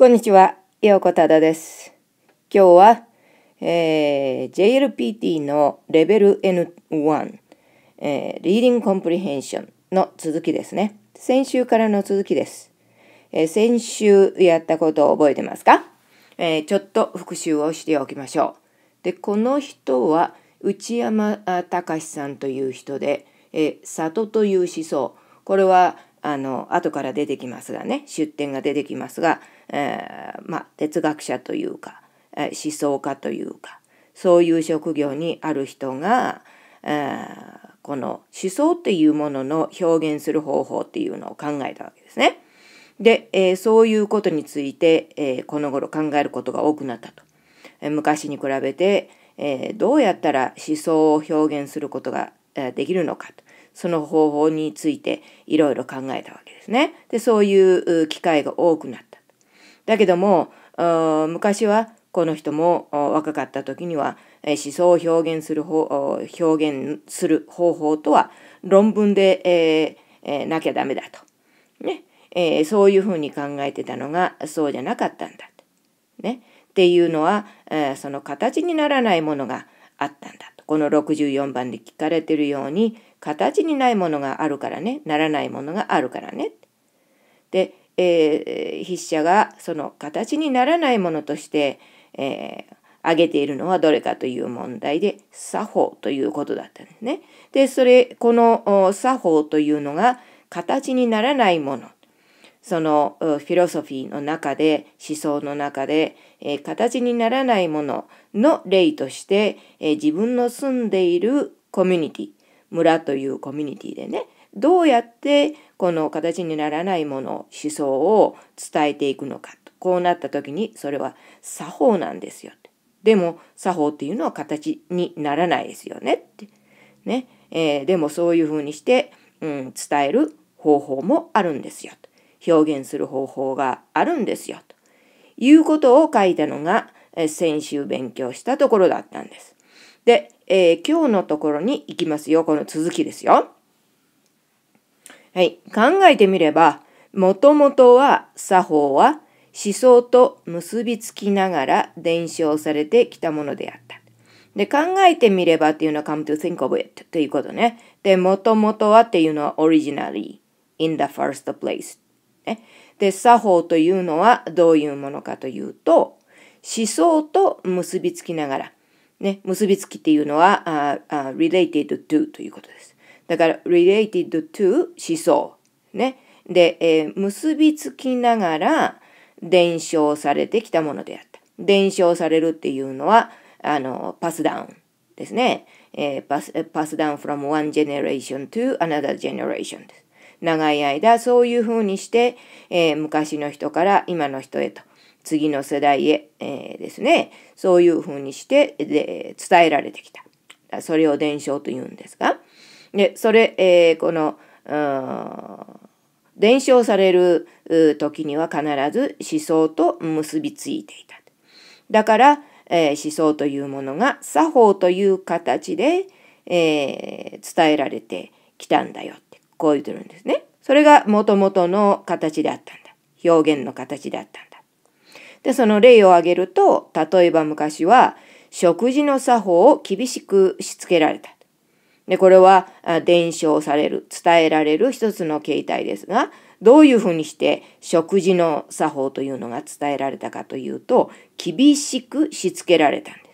こんにちは、ようこただです。今日は、えー、JLPT のレベル N1、えー、リーディングコンプリヘンションの続きですね。先週からの続きです。えー、先週やったことを覚えてますか、えー、ちょっと復習をしておきましょう。で、この人は内山隆さんという人で、えー、里という思想、これはあの後から出てきますがね出典が出てきますがえー、まあ、哲学者というか、え思想家というかそういう職業にある人が、えこの思想っていうものの表現する方法っていうのを考えたわけですね。で、えそういうことについて、えこの頃考えることが多くなったと。え昔に比べて、えどうやったら思想を表現することが、えできるのかと。その方法についていろいろ考えたわけですね。で、そういう機会が多くなった。だけども昔はこの人も若かった時には思想を表現する表現する方法とは論文で、えーえー、なきゃダメだと、ねえー、そういうふうに考えてたのがそうじゃなかったんだ、ね、っていうのは、えー、その形にならないものがあったんだとこの64番で聞かれてるように形にないものがあるからねならないものがあるからねでえー、筆者がその形にならないものとして、えー、挙げているのはどれかという問題で作法ということだったんですね。でそれこの作法というのが形にならないものそのフィロソフィーの中で思想の中で、えー、形にならないものの例として、えー、自分の住んでいるコミュニティ村というコミュニティでねどうやってこの形にならないもの思想を伝えていくのかとこうなった時にそれは作法なんですよでも作法っていうのは形にならないですよねってね、えー、でもそういうふうにして、うん、伝える方法もあるんですよと表現する方法があるんですよということを書いたのが、えー、先週勉強したところだったんです。で、えー、今日のところに行きますよこの続きですよ。はい、考えてみれば、もともとは作法は思想と結びつきながら伝承されてきたものであった。で、考えてみればっていうのは come to think of it ということね。で、もともとはっていうのは originally in the first place、ね。で、作法というのはどういうものかというと、思想と結びつきながら、ね、結びつきっていうのは、uh, uh, related to ということです。だから related to 思想。ね。で、えー、結びつきながら伝承されてきたものであった。伝承されるっていうのは、あの、パスダウンですね。えー、パス、パスダウン from one generation to another generation です。長い間そういうふうにして、えー、昔の人から今の人へと次の世代へ、えー、ですねそういうふうにしてで伝えられてきたそれを伝承というんですがでそれ、えー、この伝承される時には必ず思想と結びついていた。だから、えー、思想というものが作法という形で、えー、伝えられてきたんだよってこう言ってるんですね。それがもともとの形であったんだ。表現の形であったんだ。でその例を挙げると例えば昔は食事の作法を厳しくしつけられた。でこれは伝承される伝えられる一つの形態ですがどういうふうにして食事の作法というのが伝えられたかというと厳しくしつけられたんです。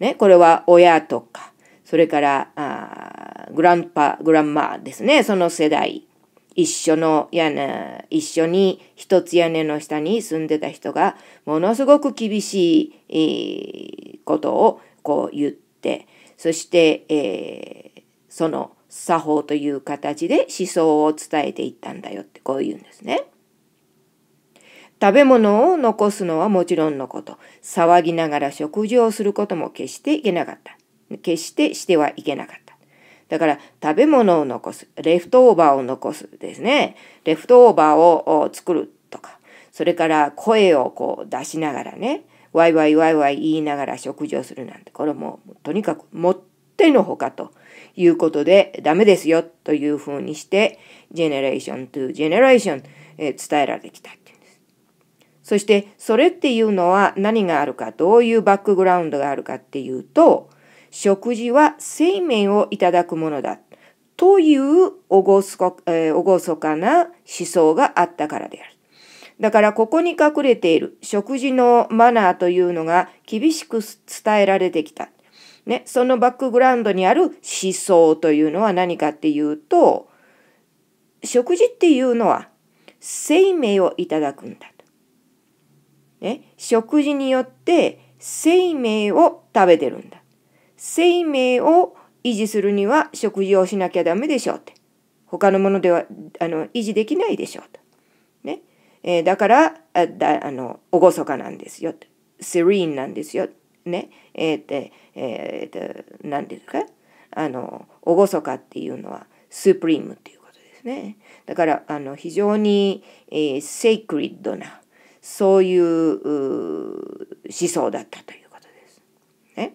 ね、これは親とかそれからグランパグランマですねその世代一緒の屋根一緒に一つ屋根の下に住んでた人がものすごく厳しいことをこう言ってってそして、えー、その作法という形で思想を伝えていったんだよってこう言うんですね。食べ物を残すのはもちろんのこと騒ぎながら食事をすることも決していけなかった決してしてはいけなかった。だから食べ物を残す、レフトオーバーを残すですね。レフトオーバーを作るとか、それから声をこう出しながらね、ワイワイワイワイ言いながら食事をするなんて、これもうとにかくもってのほかということでダメですよというふうにして、ジェネレーショントゥジェネレーション、え伝えられてきたっていうんです。そして、それっていうのは何があるか、どういうバックグラウンドがあるかっていうと、食事は生命をいただくものだというおごそかな思想があったからである。だからここに隠れている食事のマナーというのが厳しく伝えられてきた。ね、そのバックグラウンドにある思想というのは何かっていうと、食事っていうのは生命をいただくんだと。ね、食事によって生命を食べてるんだ。生命を維持するには食事をしなきゃダメでしょうって。他のものではあの維持できないでしょうと。えー、だからあだあの厳かなんですよセリーンなんですよねえー、って、えー、っと何ですかあの厳かっていうのはスプリームっていうことですねだからあの非常に、えー、セイクリッドなそういう思想だったということです。ね、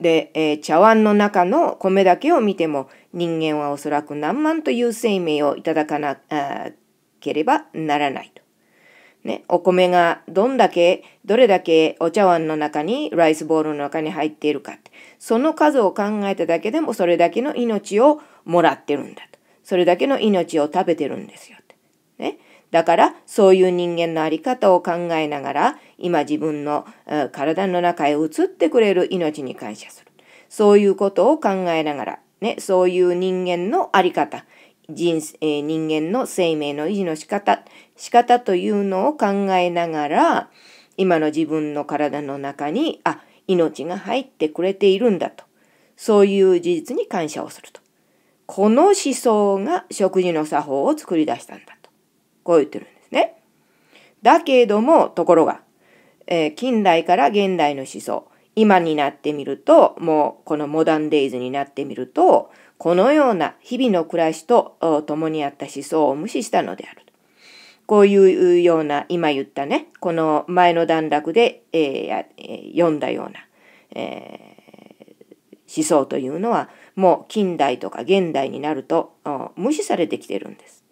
で、えー、茶碗の中の米だけを見ても人間はおそらく何万という生命をいただかなければならないと。ね、お米がどんだけ、どれだけお茶碗の中に、ライスボールの中に入っているかって、その数を考えただけでもそれだけの命をもらってるんだと。それだけの命を食べてるんですよって。ね。だからそういう人間の在り方を考えながら今自分の体の中へ移ってくれる命に感謝する。そういうことを考えながら、ね、そういう人間の在り方、人,、えー、人間の生命の維持の仕方仕方というのを考えながら今の自分の体の中にあ命が入ってくれているんだとそういう事実に感謝をするとこの思想が食事の作法を作り出したんだとこう言ってるんですね。だけどもところが、えー、近代から現代の思想今になってみるともうこのモダンデイズになってみるとこのような日々の暮らしと共にあった思想を無視したのである。こういうような、今言ったね、この前の段落で、えー、読んだような、えー、思想というのは、もう近代とか現代になると無視されてきてるんです。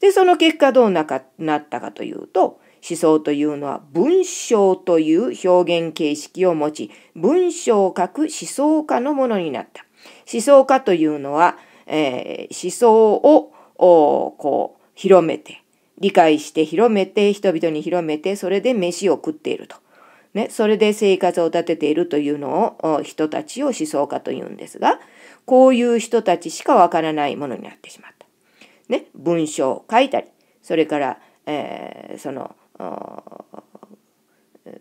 で、その結果どうなかなったかというと、思想というのは文章という表現形式を持ち、文章を書く思想家のものになった。思想家というのは、えー、思想をこう広めて、理解して広めて、人々に広めて、それで飯を食っていると。ね、それで生活を立てているというのを人たちを思想家というんですが、こういう人たちしかわからないものになってしまった。ね、文章を書いたり、それから、えー、その、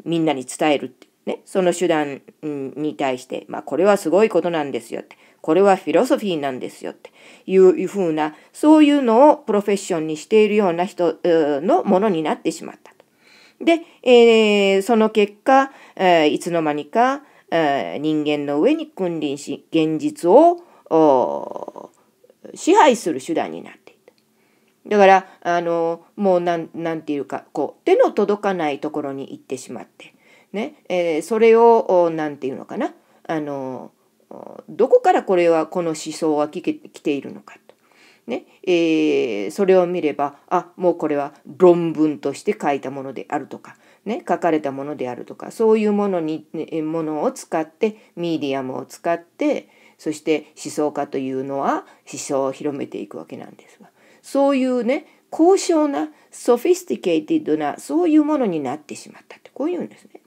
みんなに伝えるってね、その手段に対して、まあこれはすごいことなんですよって。これはフィロソフィーなんですよっていうふうな、そういうのをプロフェッションにしているような人のものになってしまったと。で、えー、その結果、えー、いつの間にか、えー、人間の上に君臨し、現実を支配する手段になっていた。だからあのもうなんなんていうかこう手の届かないところに行ってしまってね、えー、それを何て言うのかなあのどこからこれはこの思想は来ているのかと、ねえー、それを見ればあもうこれは論文として書いたものであるとか、ね、書かれたものであるとかそういうものに、ものを使ってミディアムを使ってそして思想家というのは思想を広めていくわけなんですがそういうね高尚なソフィスティケイティッドなそういうものになってしまったってこういうんですね。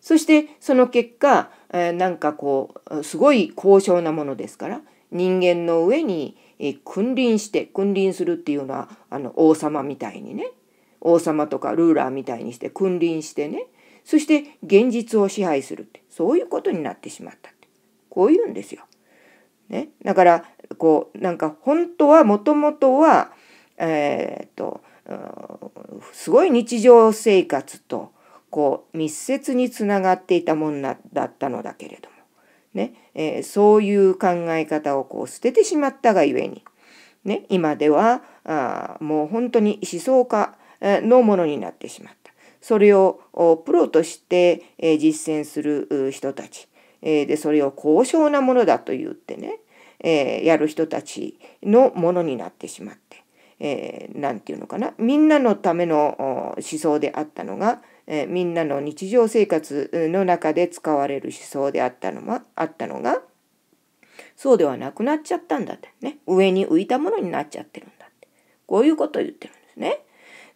そしてその結果えなんかこうすごい高尚なものですから人間の上に君臨して君臨するっていうのはあの王様みたいにね王様とかルーラーみたいにして君臨してねそして現実を支配するってそういうことになってしまったってこういうんですよ。ね、だからこうなんか本当はもともとはえー、っとすごい日常生活とこう密接につながっていたもんだったのだけれども、ねえー、そういう考え方をこう捨ててしまったがゆえに、ね、今ではあもう本当に思想家のものになってしまった。それをプロとして実践する人たちでそれを高尚なものだと言ってねやる人たちのものになってしまって何て言うのかなみんなのための思想であったのがえみんなの日常生活の中で使われる思想であったのがあったのがそうではなくなっちゃったんだってね上に浮いたものになっちゃってるんだってこういうことを言ってるんですね。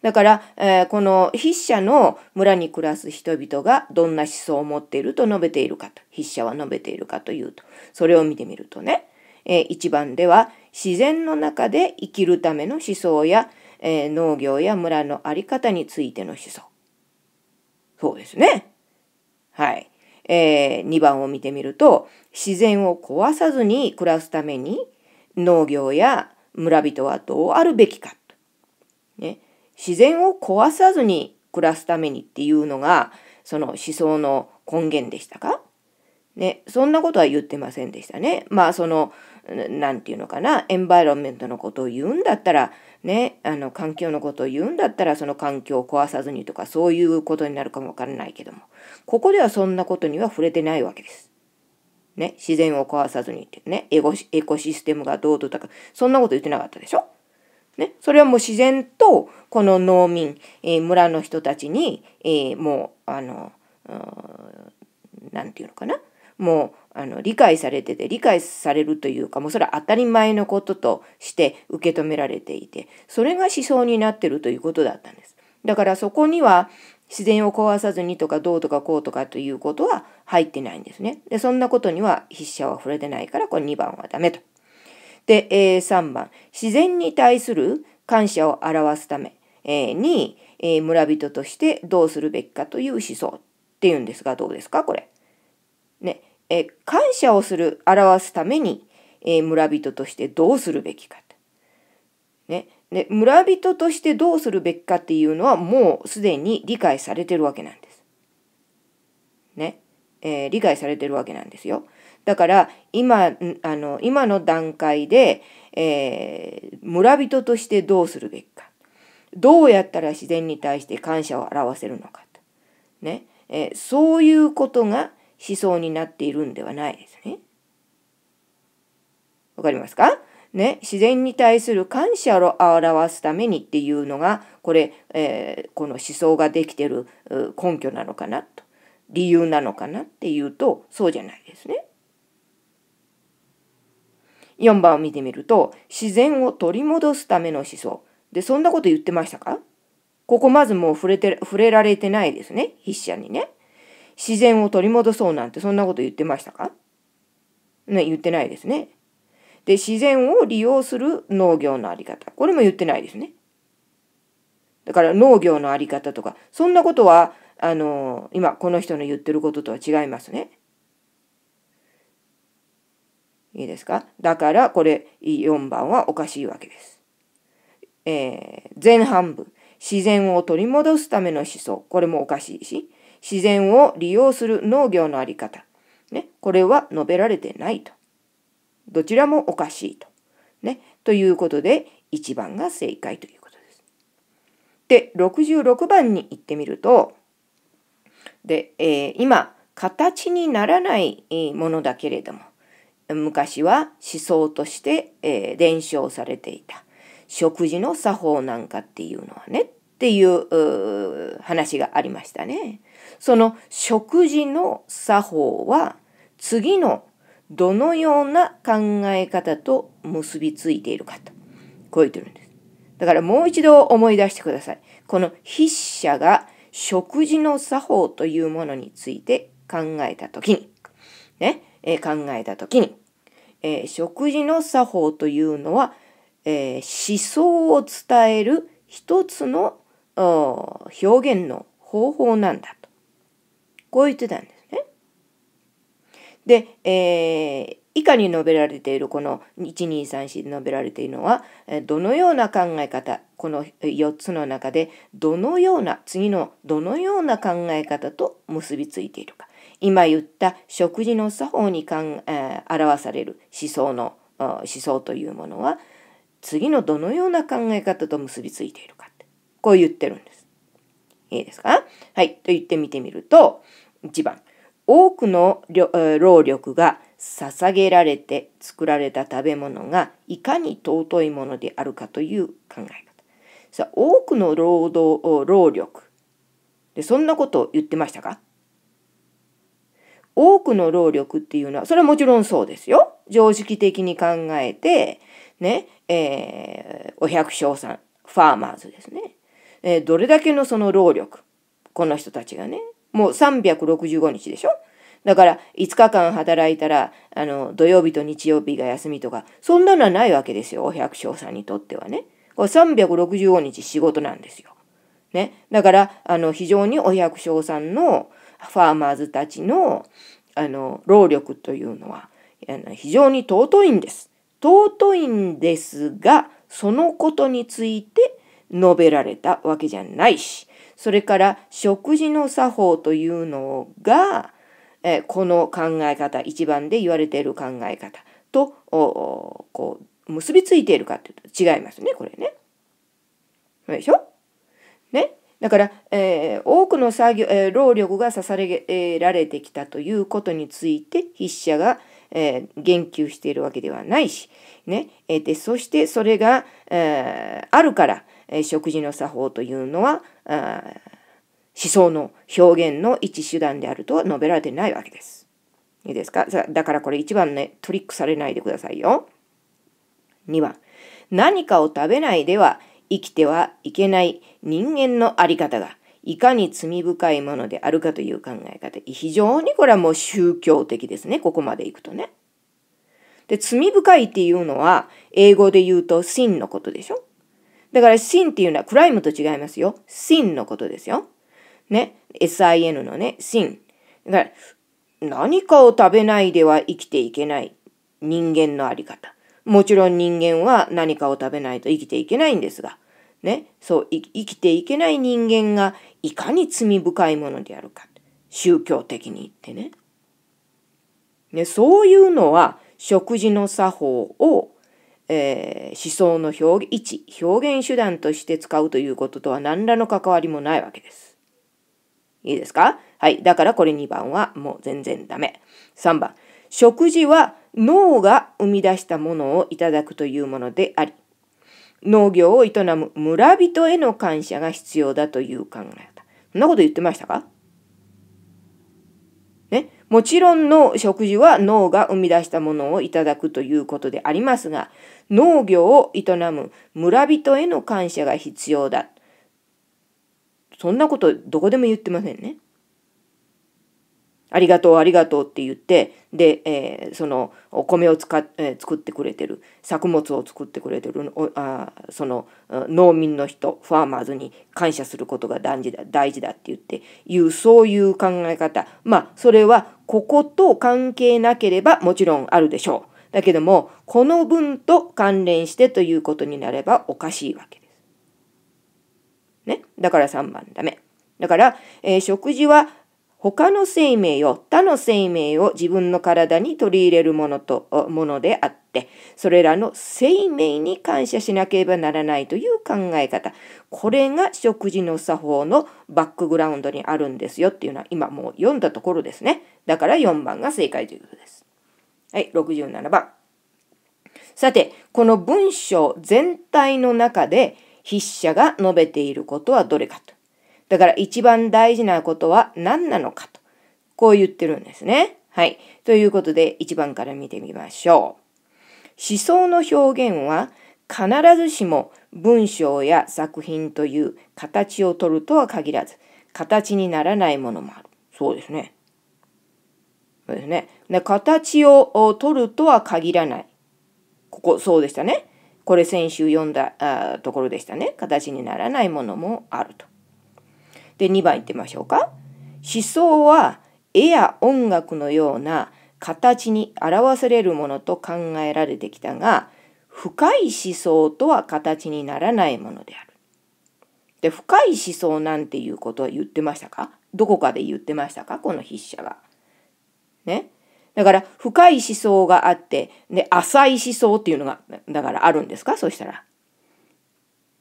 だから、えー、この筆者の村に暮らす人々がどんな思想を持っていると述べているかと筆者は述べているかというとそれを見てみるとね、えー、1番では自然の中で生きるための思想や、えー、農業や村の在り方についての思想そうですね。はい。えー、2番を見てみると、自然を壊さずに暮らすために農業や村人はどうあるべきか。ね、自然を壊さずに暮らすためにっていうのが、その思想の根源でしたかね、そんなことは言ってませんでしたね。まあその、何て言うのかな、エンバイロンメントのことを言うんだったら、ね、あの環境のことを言うんだったらその環境を壊さずにとかそういうことになるかもわからないけどもここではそんなことには触れてないわけです。ね、自然を壊さずにってねエゴエコシステムがどうとかそんなこと言ってなかったでしょ、ね、それはもう自然とこの農民、えー、村の人たちに、えー、もうあの何て言うのかなもうあの理解されてて理解されるというかもうそれは当たり前のこととして受け止められていてそれが思想になってるということだったんです。だからそこには自然を壊さずにとかどうとかこうとかということは入ってないんですね。でそんなことには筆者は触れてないからこれ2番はダメと。で、え3番自然に対する感謝を表すため、えに、え村人としてどうするべきかという思想っていうんですがどうですかこれ。ね。え感謝をする表すために、え村人としてどうするべきか。ね、で村人としてどうするべきかっていうのはもうすでに理解されてるわけなんです。ね、えー、理解されてるわけなんですよ。だから今あの今の段階で、えー、村人としてどうするべきかどうやったら自然に対して感謝を表せるのかと、ねえー、そういうことが思想になっているんではないですね。わかりますかね、自然に対する感謝を表すためにっていうのがこれ、えー、この思想ができてる根拠なのかなと理由なのかなっていうとそうじゃないですね。4番を見てみると自然を取り戻すための思想でそんなこと言ってましたかここまずもう触れて触れられてないですね筆者にね。自然を取り戻そうなんてそんなこと言ってましたかね、言ってないですね。で、自然を利用する農業のあり方。これも言ってないですね。だから農業のあり方とか、そんなことは、あの、今、この人の言ってることとは違いますね。いいですかだからこれ4番はおかしいわけです。えー、前半部、自然を取り戻すための思想。これもおかしいし、自然を利用する農業のあり方、ね、これは述べられてないと。どちらもおかしいと。ね、ということで、1番が正解ということです。で、66番に行ってみると、で、えー、今、形にならないものだけれども、昔は思想として、えー、伝承されていた食事の作法なんかっていうのはねっていう話がありましたね。その食事の作法は次のどのような考え方と結びついているかと。こう言ってるんです。だからもう一度思い出してください。この筆者が食事の作法というものについて考えたときに、ね、えー、考えたときに、えー、食事の作法というのは、えー、思想を伝える一つの表現の方法なんだと。こう言ってたんですね。で、えー、以下に述べられているこの1234で述べられているのはどのような考え方この4つの中でどのような次のどのような考え方と結びついているか今言った食事の作法にかん、えー、表される思想の思想というものは次のどのような考え方と結びついているかってこう言ってるんです。いいですかはい。と言ってみてみると、1番、多くの労力が捧げられて作られた食べ物がいかに尊いものであるかという考え方。さあ、多くの労働、労力。で、そんなことを言ってましたか多くの労力っていうのは、それはもちろんそうですよ。常識的に考えて、ね、えー、お百姓さん、ファーマーズですね。えー、どれだけのその労力この人たちがねもう365日でしょだから5日間働いたらあの土曜日と日曜日が休みとかそんなのはないわけですよお百姓さんにとってはね。これ365日仕事なんですよ。ね、だからあの非常にお百姓さんのファーマーズたちのあの労力というのはあの非常に尊いんです。尊いんですがそのことについて述べられたわけじゃないし、それから食事の作法というのが、えこの考え方、一番で言われている考え方と、こう、結びついているかというと違いますね、これね。でしょね。だから、えー、多くの作業、えー、労力が捧げられてきたということについて筆者が、えー、言及しているわけではないし、ねえでそしてそれが、えあるから、え食事の作法というのは思想の表現の一手段であるとは述べられてないわけです。いいですかだからこれ1番ねトリックされないでくださいよ。2番何かを食べないでは生きてはいけない人間の在り方がいかに罪深いものであるかという考え方非常にこれはもう宗教的ですねここまでいくとね。で罪深いっていうのは英語で言うと真のことでしょだから、sin っていうのはクライムと違いますよ。sin のことですよ。ね。sin のね、sin。だから、何かを食べないでは生きていけない人間のあり方。もちろん人間は何かを食べないと生きていけないんですが、ね。そう、生きていけない人間がいかに罪深いものであるか。宗教的に言ってね。ね、そういうのは食事の作法をえー、思想の表現表現手段として使うということとは何らの関わりもないわけです。いいですかはい。だからこれ2番はもう全然ダメ。3番。食事は脳が生み出したものをいただくというものであり、農業を営む村人への感謝が必要だという考え方。そんなこと言ってましたかね。もちろんの食事は脳が生み出したものをいただくということでありますが、農業を営む村人への感謝が必要だ。そんなことどこでも言ってませんね。ありがとうありがとうって言ってで、えー、そのお米を使っ、えー、作ってくれてる作物を作ってくれてるおあその農民の人ファーマーズに感謝することが大事だ大事だって言っていうそういう考え方まあそれはここと関係なければもちろんあるでしょう。だけどもこの文と関連してということになればおかしいわけです。ね、だから3番ダメ。だから、えー、食事は他の生命を、他の生命を自分の体に取り入れるものと、ものであって、それらの生命に感謝しなければならないという考え方。これが食事の作法のバックグラウンドにあるんですよっていうのは今もう読んだところですね。だから4番が正解ということです。はい、67番。さて、この文章全体の中で筆者が述べていることはどれかと。だから一番大事なことは何なのかと。こう言ってるんですね。はい。ということで、1番から見てみましょう。思想の表現は必ずしも文章や作品という形をとるとは限らず、形にならないものもある。そうですね。そうですね。で形を取るとは限らない。ここ、そうでしたね。これ先週読んだあところでしたね。形にならないものもあると。で、2番いってみましょうか。思想は絵や音楽のような形に表されるものと考えられてきたが、深い思想とは形にならないものである。で、深い思想なんていうことは言ってましたかどこかで言ってましたかこの筆者が。ね。だから、深い思想があって、で、浅い思想っていうのが、だからあるんですかそしたら。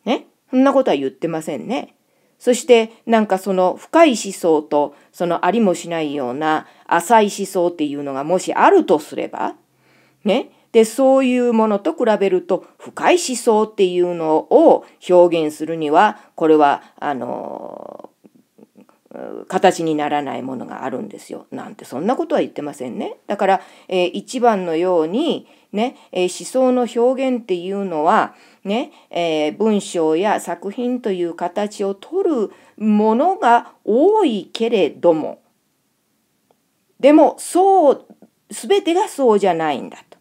ね。そんなことは言ってませんね。そしてなんかその深い思想とそのありもしないような浅い思想っていうのがもしあるとすればねでそういうものと比べると深い思想っていうのを表現するにはこれはあの形にならないものがあるんですよなんてそんなことは言ってませんね。だから、えー、一番のようにね、え思想の表現っていうのはね、えー、文章や作品という形をとるものが多いけれどもでもそう全てがそうじゃないんだと。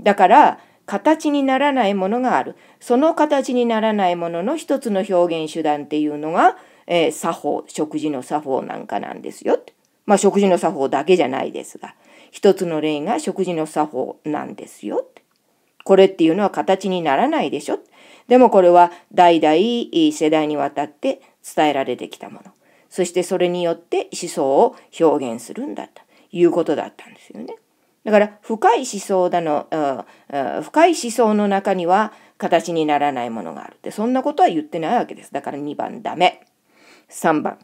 だから形にならないものがあるその形にならないものの一つの表現手段っていうのがえー、作法、食事の作法なんかなんですよ。まあ、食事の作法だけじゃないですが、一つの例が食事の作法なんですよ。これっていうのは形にならないでしょ。でもこれは代々世代にわたって伝えられてきたもの。そしてそれによって思想を表現するんだということだったんですよね。だから深い思想だの、深い思想の中には形にならないものがあるって、そんなことは言ってないわけです。だから2番ダメ。3番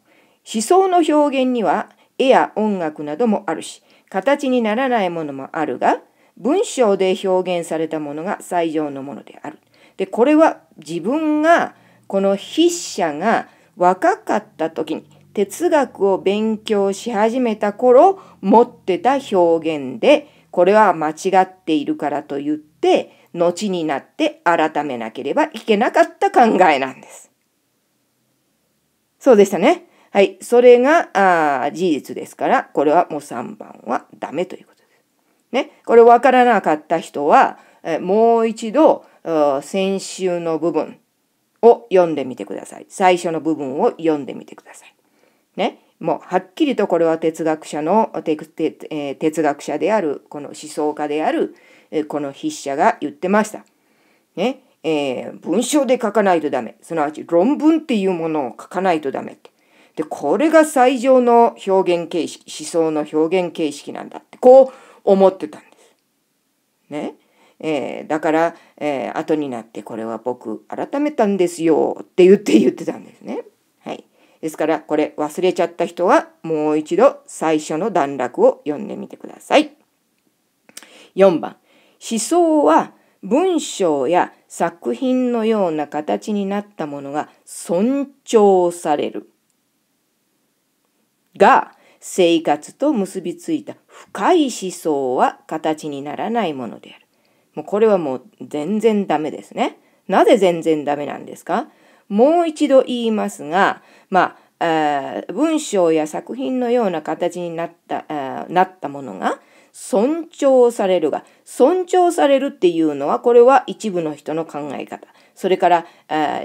思想の表現には絵や音楽などもあるし形にならないものもあるが文章で表現されたものが最上のものである。でこれは自分がこの筆者が若かった時に哲学を勉強し始めた頃持ってた表現でこれは間違っているからと言って後になって改めなければいけなかった考えなんです。そうでしたね。はい。それが、あ事実ですから、これはもう3番はダメということです。ね。これ分からなかった人は、えもう一度、先週の部分を読んでみてください。最初の部分を読んでみてください。ね。もうはっきりとこれは哲学者の哲学者であるこの思想家であるこの筆者が言ってました。ね、えー、文章で書かないとダメ。すなわち論文っていうものを書かないとダメって。で、これが最上の表現形式、思想の表現形式なんだって、こう思ってたんです。ね。えー、だから、えー、後になってこれは僕改めたんですよって言って言ってたんですね。はい。ですから、これ忘れちゃった人はもう一度最初の段落を読んでみてください。4番。思想は文章や作品のような形になったものが尊重される。が、生活と結びついた深い思想は形にならないものである。もうこれはもう全然ダメですね。なぜ全然ダメなんですかもう一度言いますが、まあ、文章や作品のような形になったなったものが尊重されるが、尊重されるっていうのは、これは一部の人の考え方。それから、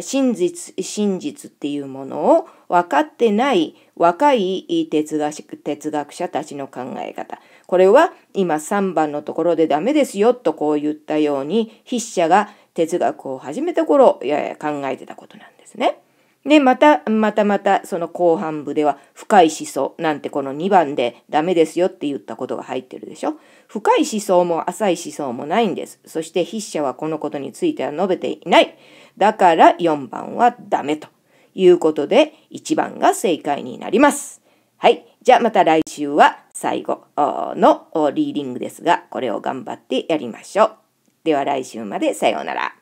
真実、真実っていうものを分かってない若い哲学哲学者たちの考え方。これは今3番のところでダメですよとこう言ったように筆者が哲学を始めた頃やや考えてたことなんですね。で、また、またまた、その後半部では、深い思想なんてこの2番でダメですよって言ったことが入ってるでしょ。深い思想も浅い思想もないんです。そして筆者はこのことについては述べていない。だから4番はダメということで、1番が正解になります。はい。じゃあまた来週は最後のリーディングですが、これを頑張ってやりましょう。では来週までさようなら。